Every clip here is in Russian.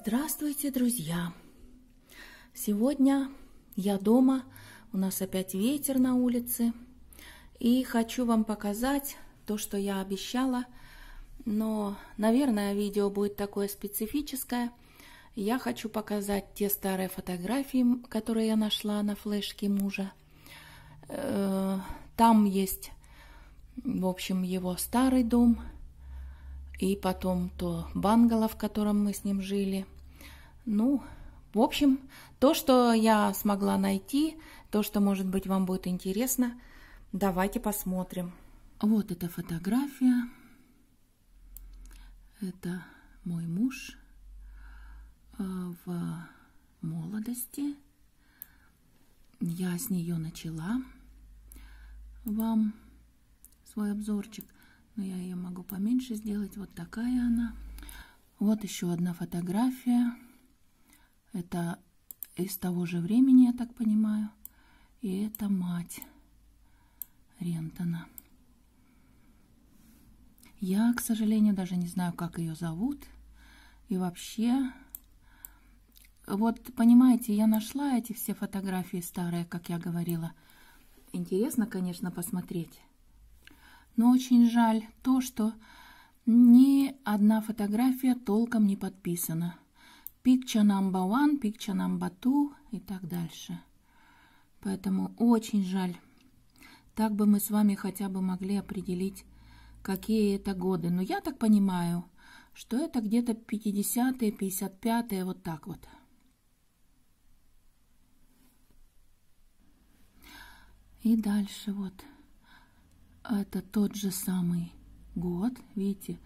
Здравствуйте, друзья! Сегодня я дома, у нас опять ветер на улице, и хочу вам показать то, что я обещала, но, наверное, видео будет такое специфическое. Я хочу показать те старые фотографии, которые я нашла на флешке мужа. Э, там есть, в общем, его старый дом – и потом то бангало, в котором мы с ним жили. Ну, в общем, то, что я смогла найти, то, что, может быть, вам будет интересно, давайте посмотрим. Вот эта фотография. Это мой муж э, в молодости. Я с нее начала вам свой обзорчик но я ее могу поменьше сделать. Вот такая она. Вот еще одна фотография. Это из того же времени, я так понимаю. И это мать Рентона. Я, к сожалению, даже не знаю, как ее зовут. И вообще, вот понимаете, я нашла эти все фотографии старые, как я говорила. Интересно, конечно, посмотреть. Но очень жаль то, что ни одна фотография толком не подписана. Picture number one, picture number two и так дальше. Поэтому очень жаль. Так бы мы с вами хотя бы могли определить, какие это годы. Но я так понимаю, что это где-то 50-е, 55-е, вот так вот. И дальше вот. Это тот же самый год, видите,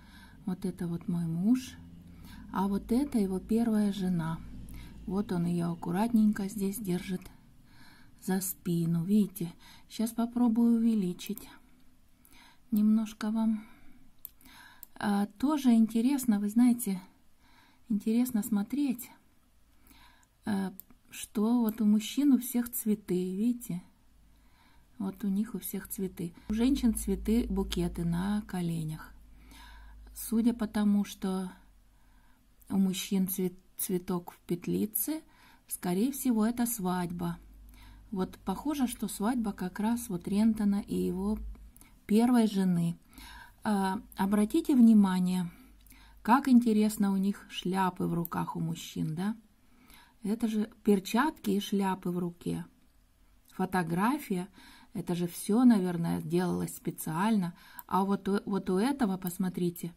вот это вот мой муж, а вот это его первая жена. Вот он ее аккуратненько здесь держит за спину, видите. Сейчас попробую увеличить немножко вам. А, тоже интересно, вы знаете, интересно смотреть, э, что вот у мужчин у всех цветы, видите. Вот у них у всех цветы. У женщин цветы, букеты на коленях. Судя по тому, что у мужчин цвет, цветок в петлице, скорее всего, это свадьба. Вот похоже, что свадьба как раз вот Рентона и его первой жены. А, обратите внимание, как интересно у них шляпы в руках у мужчин, да? Это же перчатки и шляпы в руке. Фотография – это же все, наверное, делалось специально. А вот у, вот у этого, посмотрите,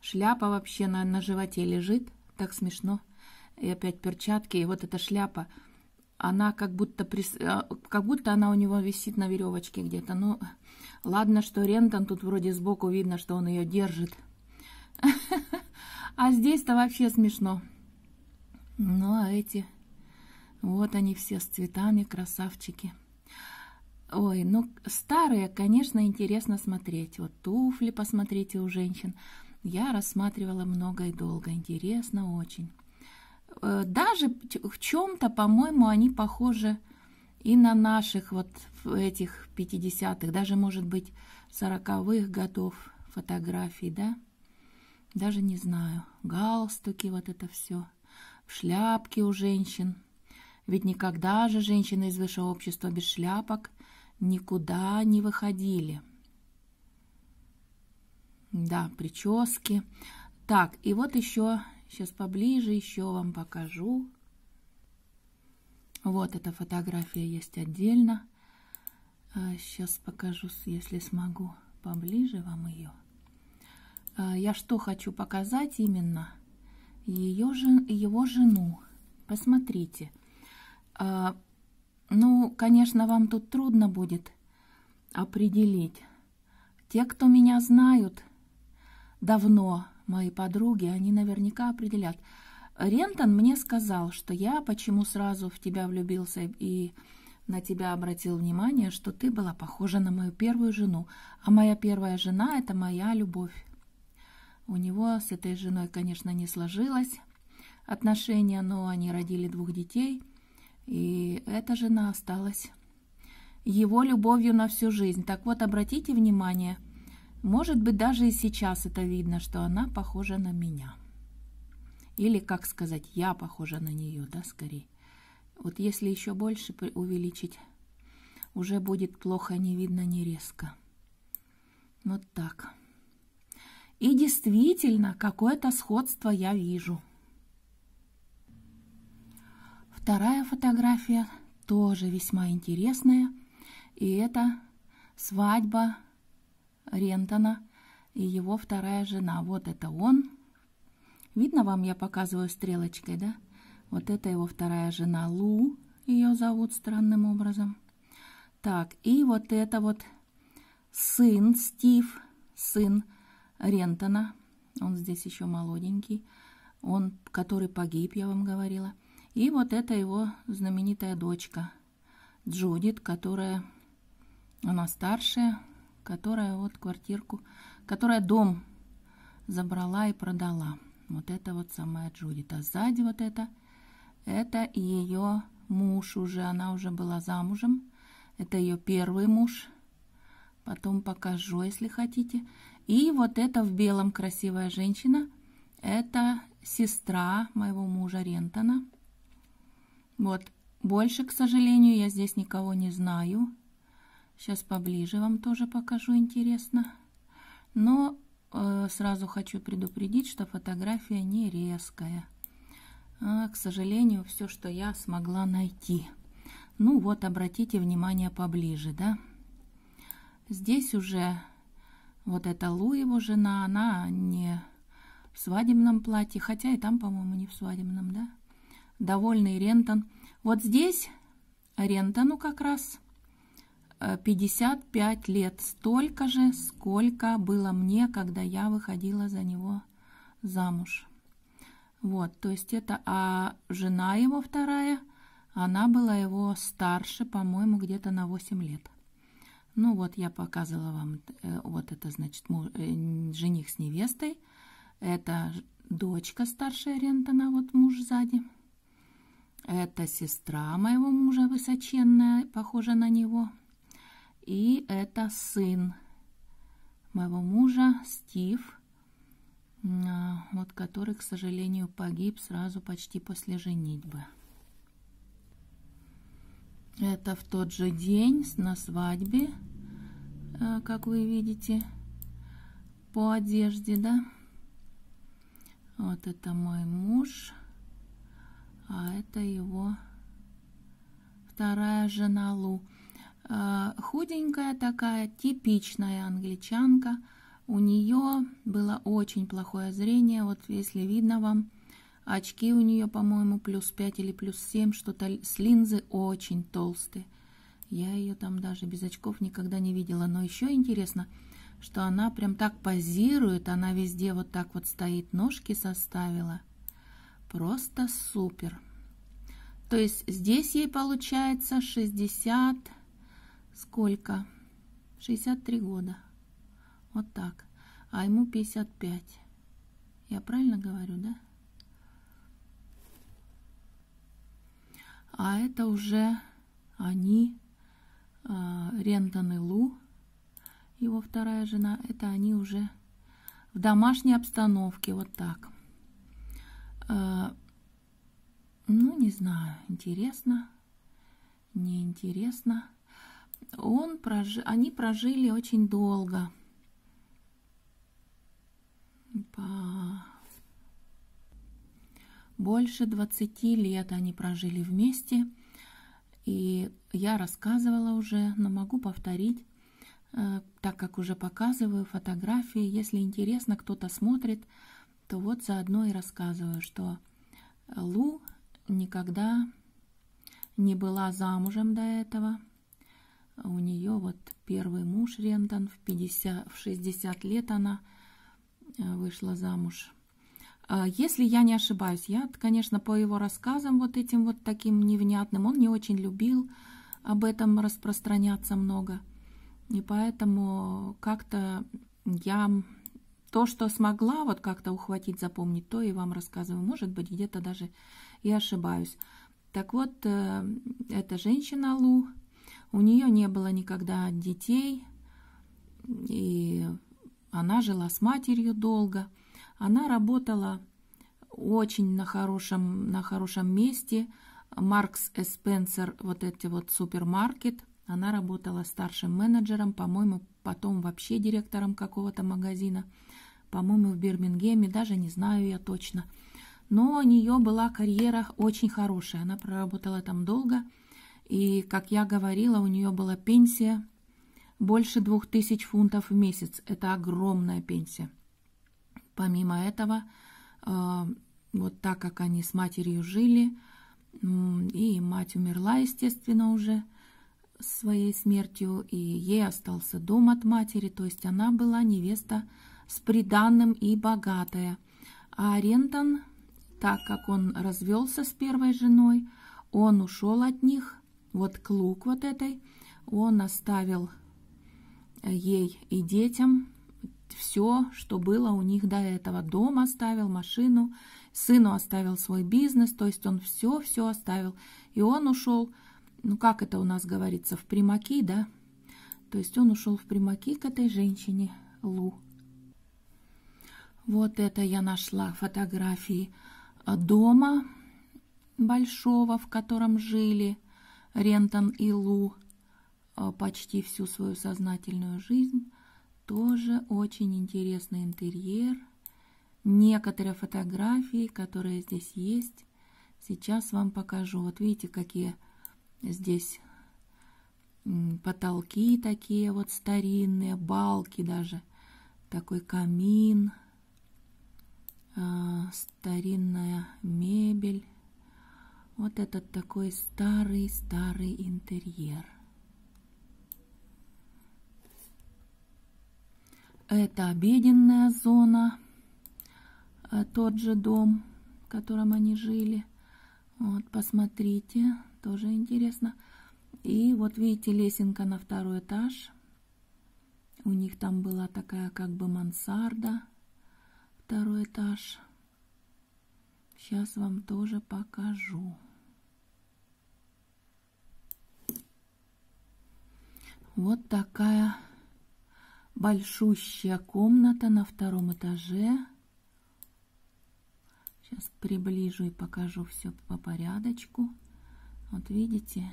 шляпа вообще на, на животе лежит. Так смешно. И опять перчатки, и вот эта шляпа, она как будто, прис... Э, как будто она у него висит на веревочке где-то. Ну, ладно, что Рентон тут вроде сбоку видно, что он ее держит. А здесь-то вообще смешно. Ну, а эти... Вот они все с цветами, красавчики. Ой, ну старые, конечно, интересно смотреть. Вот туфли посмотрите у женщин. Я рассматривала много и долго. Интересно очень. Э, даже в чем-то, по-моему, они похожи и на наших вот этих 50-х, даже, может быть, 40-х годов фотографий, да? Даже не знаю. Галстуки, вот это все. Шляпки у женщин. Ведь никогда же женщины из высшего общества без шляпок – никуда не выходили. Да, прически. Так, и вот еще, сейчас поближе еще вам покажу. Вот эта фотография есть отдельно. Сейчас а, покажу, если смогу, поближе вам ее. А, я что хочу показать именно? Ее, его жену. Посмотрите. А, ну, конечно, вам тут трудно будет определить. Те, кто меня знают давно, мои подруги, они наверняка определят. Рентон мне сказал, что я почему сразу в тебя влюбился и на тебя обратил внимание, что ты была похожа на мою первую жену, а моя первая жена – это моя любовь. У него с этой женой, конечно, не сложилось отношения, но они родили двух детей – и эта жена осталась его любовью на всю жизнь. Так вот, обратите внимание, может быть, даже и сейчас это видно, что она похожа на меня. Или, как сказать, я похожа на нее, да, скорее. Вот если еще больше увеличить, уже будет плохо, не видно, не резко. Вот так. И действительно, какое-то сходство я вижу. Вторая фотография тоже весьма интересная. И это свадьба Рентона и его вторая жена. Вот это он. Видно вам, я показываю стрелочкой, да? Вот это его вторая жена Лу. Ее зовут странным образом. Так, и вот это вот сын Стив, сын Рентона. Он здесь еще молоденький. Он, который погиб, я вам говорила. И вот это его знаменитая дочка Джудит, которая она старшая, которая вот квартирку, которая дом забрала и продала. Вот это вот самая Джудит. А сзади вот это, это ее муж уже, она уже была замужем. Это ее первый муж. Потом покажу, если хотите. И вот это в белом красивая женщина. Это сестра моего мужа Рентона. Вот, больше, к сожалению, я здесь никого не знаю. Сейчас поближе вам тоже покажу, интересно. Но э, сразу хочу предупредить, что фотография не резкая. А, к сожалению, все, что я смогла найти. Ну вот, обратите внимание поближе, да? Здесь уже вот эта Лу, его жена, она не в свадебном платье, хотя и там, по-моему, не в свадебном, да? довольный Рентон. Вот здесь Рентону как раз 55 э, лет, столько же, сколько было мне, когда я выходила за него замуж. Вот, то есть это, а жена его вторая, она была его старше, по-моему, где-то на 8 лет. Ну вот, я показывала вам, э, вот это, значит, муж, э, жених с невестой, это дочка старшая Рентона, вот муж сзади. Это сестра моего мужа, высоченная, похожа на него. И это сын моего мужа, Стив, а, вот который, к сожалению, погиб сразу почти после женитьбы. Это в тот же день на свадьбе, а, как вы видите, по одежде, да. Вот это мой муж а это его вторая жена Лу. А, худенькая такая, типичная англичанка. У нее было очень плохое зрение, вот если видно вам, очки у нее, по-моему, плюс 5 или плюс 7, что-то с линзы очень толстые. Я ее там даже без очков никогда не видела. Но еще интересно, что она прям так позирует, она везде вот так вот стоит, ножки составила – Просто супер. То есть здесь ей получается 60... Сколько? 63 года. Вот так. А ему 55. Я правильно говорю, да? А это уже они, а, Рентон и Лу, его вторая жена, это они уже в домашней обстановке, вот так. А, ну, не знаю, интересно, неинтересно. Он прож... Они прожили очень долго. По... Больше 20 лет они прожили вместе. И я рассказывала уже, но могу повторить, э, так как уже показываю фотографии. Если интересно, кто-то смотрит, то вот заодно и рассказываю, что Лу никогда не была замужем до этого. У нее вот первый муж Рентон в, 50, в 60 лет она э, вышла замуж. А, если я не ошибаюсь, я, конечно, по его рассказам вот этим вот таким невнятным, он не очень любил об этом распространяться много. И поэтому как-то я то, что смогла вот как-то ухватить, запомнить, то и вам рассказываю. Может быть, где-то даже и ошибаюсь. Так вот, э, эта женщина Лу, у нее не было никогда детей, и она жила с матерью долго. Она работала очень на хорошем, на хорошем месте. Маркс и Спенсер, вот эти вот супермаркет. Она работала старшим менеджером, по-моему, потом вообще директором какого-то магазина по-моему, в Бирмингеме, даже не знаю я точно. Но у нее была карьера очень хорошая, она проработала там долго. И, как я говорила, у нее была пенсия больше 2000 фунтов в месяц. Это огромная пенсия. Помимо этого, э, вот так как они с матерью жили, и мать умерла, естественно, уже своей смертью, и ей остался дом от матери, то есть она была невеста с приданным и богатая. А Рентон, так как он развелся с первой женой, он ушел от них, вот клук вот этой, он оставил э, ей и детям все, что было у них до этого. Дом оставил, машину, сыну оставил свой бизнес, то есть он все-все оставил. И он ушел, ну как это у нас говорится, в примаки, да? То есть он ушел в примаки к этой женщине Лу. Вот это я нашла фотографии э, дома большого, в котором жили Рентон и Лу э, почти всю свою сознательную жизнь. Тоже очень интересный интерьер. Некоторые фотографии, которые здесь есть, сейчас вам покажу. Вот видите, какие здесь потолки такие вот старинные, балки даже, такой камин – Э, старинная мебель. Вот этот такой старый-старый интерьер. Это обеденная зона, э, тот же дом, в котором они жили. Вот, посмотрите, тоже интересно. И вот видите, лесенка на второй этаж. У них там была такая как бы мансарда второй этаж. Сейчас вам тоже покажу. Вот такая большущая комната на втором этаже. Сейчас приближу и покажу все по порядочку. Вот видите,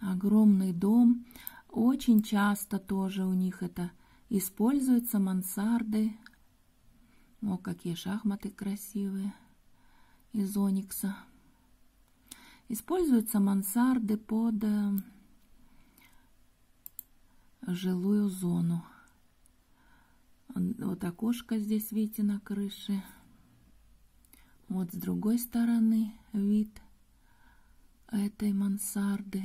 огромный дом. Очень часто тоже у них это используются мансарды, о, какие шахматы красивые из оникса. Используются мансарды под э, жилую зону. Вот окошко здесь, видите, на крыше. Вот с другой стороны вид этой мансарды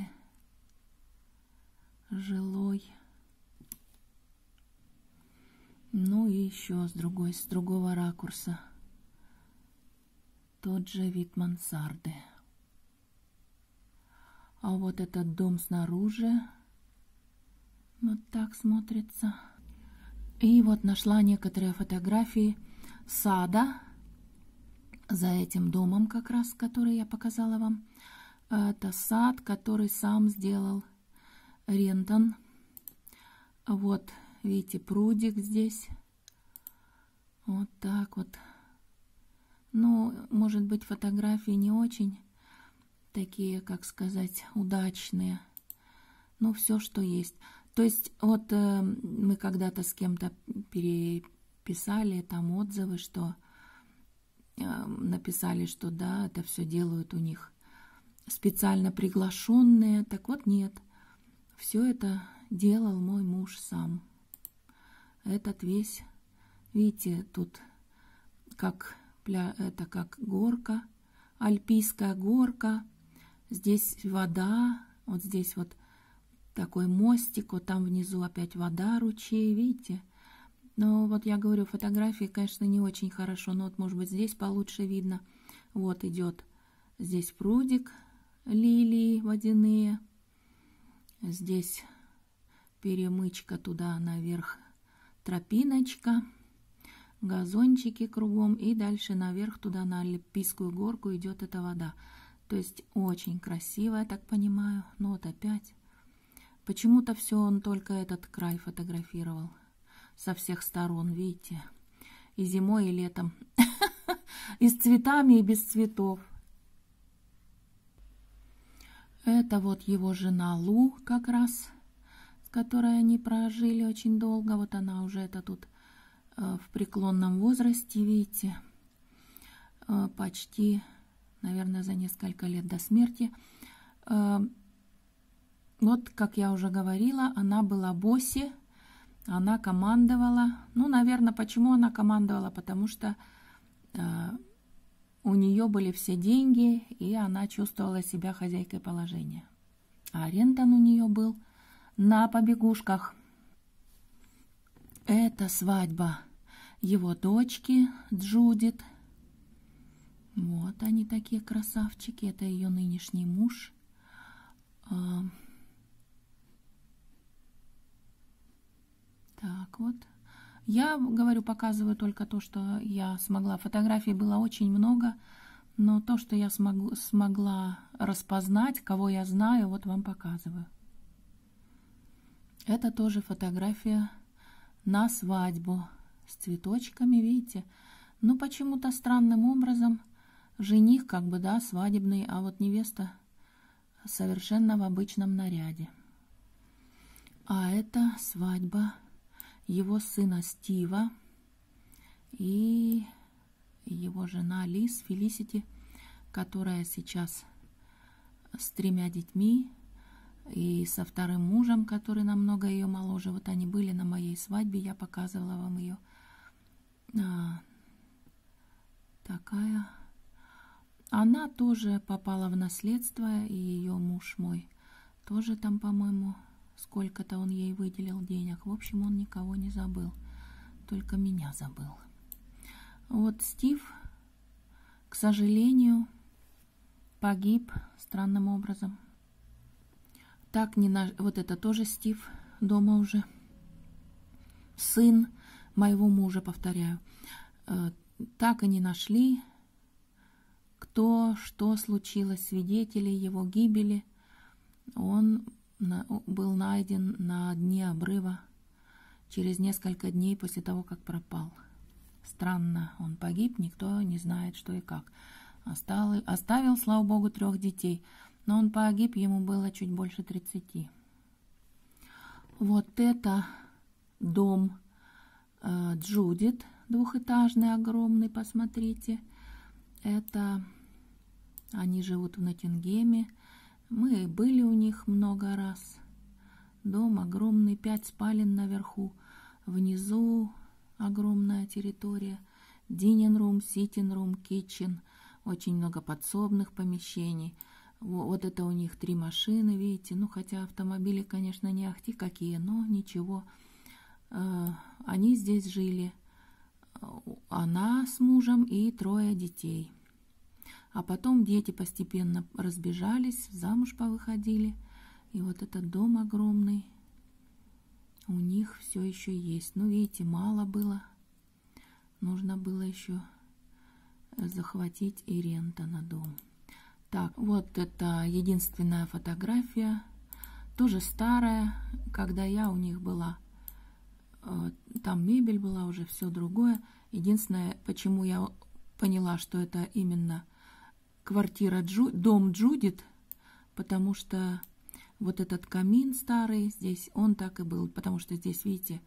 жилой. Ну и еще с другой, с другого ракурса. Тот же вид мансарды. А вот этот дом снаружи вот так смотрится. И вот нашла некоторые фотографии сада за этим домом как раз, который я показала вам. Это сад, который сам сделал Рентон. Вот Видите, прудик здесь. Вот так вот. Ну, может быть, фотографии не очень такие, как сказать, удачные. Но ну, все, что есть. То есть, вот э, мы когда-то с кем-то переписали там отзывы, что э, написали, что да, это все делают у них специально приглашенные. Так вот, нет. Все это делал мой муж сам этот весь, видите, тут как пля, это как горка, альпийская горка, здесь вода, вот здесь вот такой мостик, вот там внизу опять вода, ручей, видите? Но вот я говорю, фотографии, конечно, не очень хорошо, но вот, может быть, здесь получше видно. Вот идет здесь прудик, лилии водяные, здесь перемычка туда наверх тропиночка, газончики кругом и дальше наверх туда на Олимпийскую горку идет эта вода. То есть очень красиво, я так понимаю. Но ну вот опять. Почему-то все он только этот край фотографировал со всех сторон, видите. И зимой, и летом. И с цветами, и без цветов. Это вот его жена Лу как раз которой они прожили очень долго. Вот она уже это тут э, в преклонном возрасте, видите, э, почти, наверное, за несколько лет до смерти. Э, вот, как я уже говорила, она была боссе, она командовала. Ну, наверное, почему она командовала? Потому что у нее были все деньги, и она чувствовала себя хозяйкой положения. А арендан у нее был – на побегушках. Это свадьба его дочки Джудит. Вот они такие красавчики. Это ее нынешний муж. А, так вот. Я говорю, показываю только то, что я смогла. Фотографий было очень много, но то, что я смог, смогла распознать, кого я знаю, вот вам показываю. Это тоже фотография на свадьбу с цветочками, видите? Ну, почему-то странным образом жених как бы, да, свадебный, а вот невеста совершенно в обычном наряде. А это свадьба его сына Стива и его жена Лиз Фелисити, которая сейчас с тремя детьми и со вторым мужем, который намного ее моложе. Вот они были на моей свадьбе, я показывала вам ее. А, такая. Она тоже попала в наследство, и ее муж мой тоже там, по-моему, сколько-то он ей выделил денег. В общем, он никого не забыл, только меня забыл. Вот Стив, к сожалению, погиб странным образом – так не на... Вот это тоже Стив дома уже. Сын моего мужа, повторяю. Э, так и не нашли, кто, что случилось, свидетели его гибели. Он был найден на дне обрыва через несколько дней после того, как пропал. Странно, он погиб, никто не знает, что и как. Остал, оставил, слава богу, трех детей – но он погиб, ему было чуть больше 30. Вот это дом э, Джудит, двухэтажный, огромный, посмотрите. Это они живут в Ноттингеме. Мы были у них много раз. Дом огромный, пять спален наверху. Внизу огромная территория. Динин рум, ситин рум, китчен. Очень много подсобных помещений – вот это у них три машины, видите. Ну, хотя автомобили, конечно, не ахти какие, но ничего. Э, они здесь жили. Э, она с мужем и трое детей. А потом дети постепенно разбежались, замуж повыходили. И вот этот дом огромный. У них все еще есть. Ну, видите, мало было. Нужно было еще э, захватить и рента на дом. Так, вот это единственная фотография, тоже старая, когда я у них была. Э, там мебель была уже, все другое. Единственное, почему я поняла, что это именно квартира Джу, дом Джудит, потому что вот этот камин старый здесь, он так и был, потому что здесь, видите,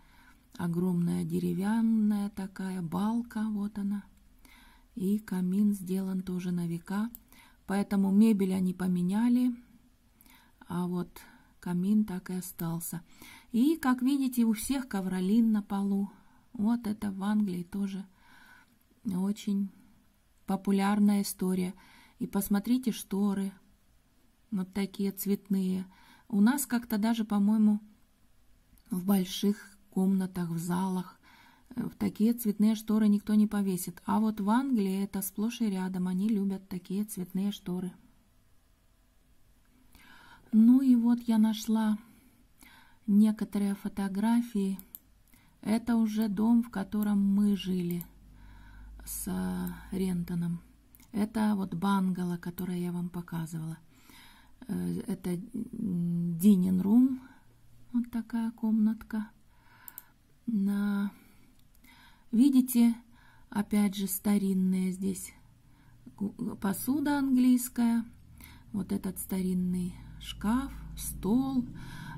огромная деревянная такая балка, вот она. И камин сделан тоже на века. Поэтому мебель они поменяли, а вот камин так и остался. И, как видите, у всех ковролин на полу. Вот это в Англии тоже очень популярная история. И посмотрите шторы, вот такие цветные. У нас как-то даже, по-моему, в больших комнатах, в залах Э, в такие цветные шторы никто не повесит. А вот в Англии это сплошь и рядом. Они любят такие цветные шторы. Ну и вот я нашла некоторые фотографии. Это уже дом, в котором мы жили с э, Рентоном. Это вот бангало, которое я вам показывала. Э, это Динин Рум. Вот такая комнатка. На... Видите, опять же старинная здесь посуда английская. Вот этот старинный шкаф, стол.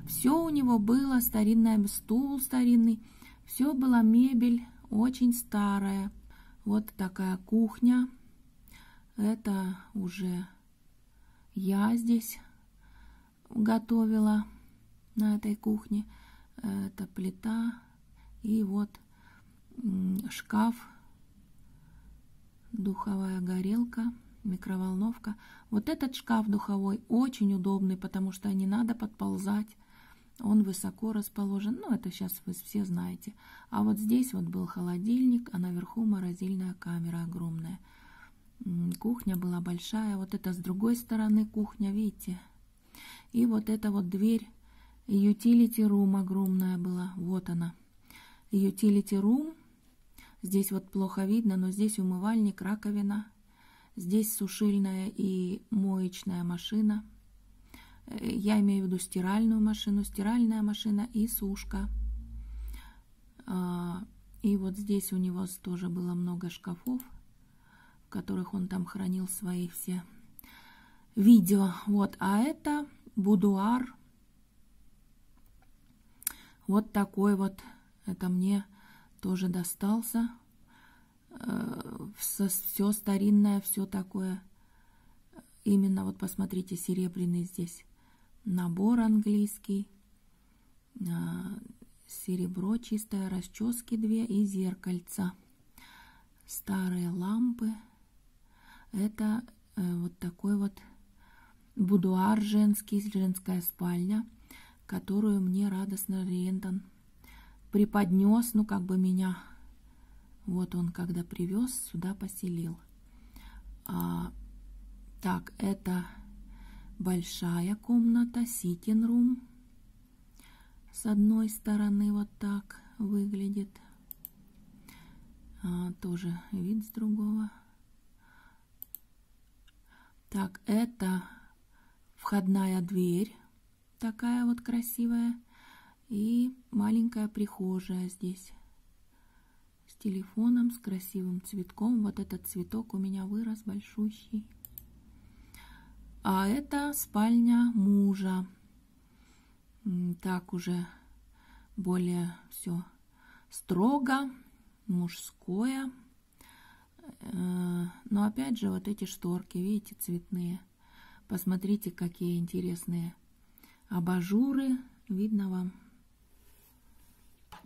Все у него было, старинный стул старинный. Все была мебель очень старая. Вот такая кухня. Это уже я здесь готовила на этой кухне. Э, это плита. И вот шкаф, духовая горелка, микроволновка. Вот этот шкаф духовой очень удобный, потому что не надо подползать. Он высоко расположен, ну это сейчас вы все знаете. А вот здесь вот был холодильник, а наверху морозильная камера огромная. Кухня была большая, вот это с другой стороны кухня, видите? И вот эта вот дверь, utility room огромная была, вот она. Utility room Здесь вот плохо видно, но здесь умывальник, раковина. Здесь сушильная и моечная машина. Э, я имею в виду стиральную машину, стиральная машина и сушка. А, и вот здесь у него тоже было много шкафов, в которых он там хранил свои все видео. Вот, а это будуар. Вот такой вот. Это мне тоже достался. Э, все старинное, все такое. Именно вот посмотрите, серебряный здесь набор английский. Э, серебро чистое, расчески две и зеркальца. Старые лампы. Это э, вот такой вот будуар женский, женская спальня, которую мне радостно Риентон преподнес, ну, как бы меня, вот он, когда привез, сюда поселил. А, так, это большая комната, sitting room. С одной стороны вот так выглядит. А, тоже вид с другого. Так, это входная дверь, такая вот красивая. И маленькая прихожая здесь с телефоном, с красивым цветком. Вот этот цветок у меня вырос большущий. А это спальня мужа. Так уже более все строго, мужское. Э, но опять же вот эти шторки, видите, цветные. Посмотрите, какие интересные абажуры. Видно вам?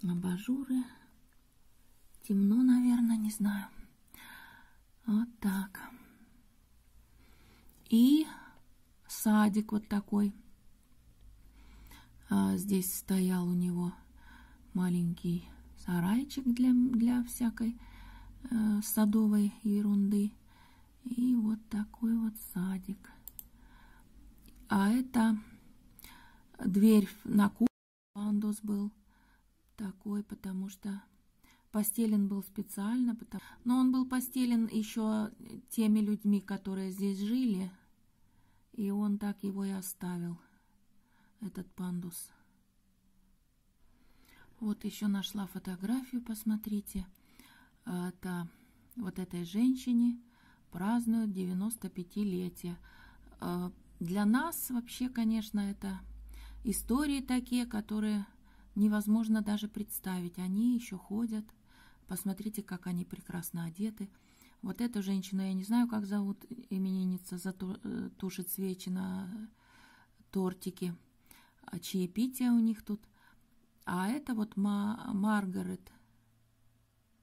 абажуры. Темно, наверное, не знаю. Вот так. И садик вот такой. А, здесь стоял у него маленький сарайчик для, для всякой э, садовой ерунды. И вот такой вот садик. А это дверь на кухню Пандус был такой, потому что постелен был специально, потому... но он был постелен еще теми людьми, которые здесь жили, и он так его и оставил, этот пандус. Вот еще нашла фотографию, посмотрите. А, это вот этой женщине празднуют 95-летие. А, для нас вообще, конечно, это истории такие, которые невозможно даже представить. Они еще ходят. Посмотрите, как они прекрасно одеты. Вот эту женщину, я не знаю, как зовут, именинница, э, тушит свечи на тортике. А Чаепитие у них тут. А это вот Ма Маргарет,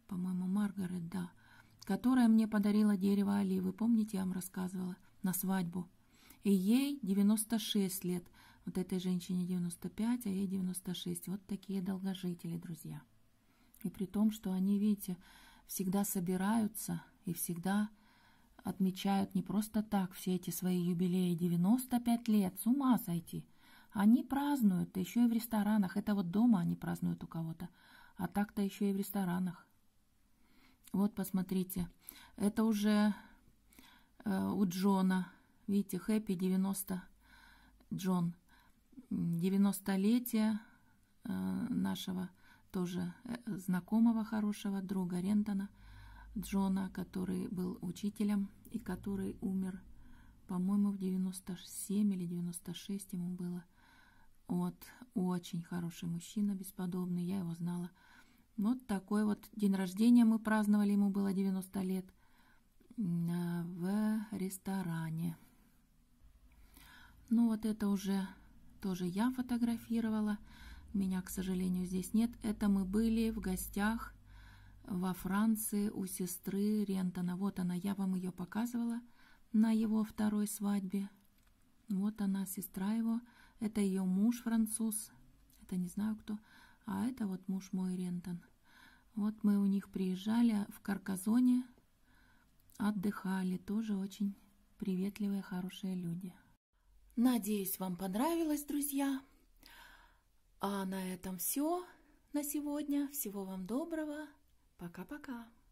по-моему, Маргарет, да, которая мне подарила дерево оливы. Помните, я вам рассказывала на свадьбу. И ей 96 лет. Вот этой женщине 95, а ей 96. Вот такие долгожители, друзья. И при том, что они, видите, всегда собираются и всегда отмечают не просто так все эти свои юбилеи 95 лет, с ума сойти. Они празднуют, еще и в ресторанах. Это вот дома они празднуют у кого-то, а так-то еще и в ресторанах. Вот, посмотрите, это уже э, у Джона, видите, happy 90 Джон – 90-летие э, нашего тоже э, знакомого хорошего друга Рентона Джона, который был учителем и который умер, по-моему, в 97 или 96 ему было. Вот, очень хороший мужчина, бесподобный, я его знала. Вот такой вот день рождения мы праздновали, ему было 90 лет, э, в ресторане. Ну вот это уже тоже я фотографировала. Меня, к сожалению, здесь нет. Это мы были в гостях во Франции у сестры Рентона. Вот она, я вам ее показывала на его второй свадьбе. Вот она, сестра его. Это ее муж француз. Это не знаю кто. А это вот муж мой Рентон. Вот мы у них приезжали в Карказоне, отдыхали. Тоже очень приветливые, хорошие люди. Надеюсь, вам понравилось, друзья. А на этом все на сегодня. Всего вам доброго. Пока-пока.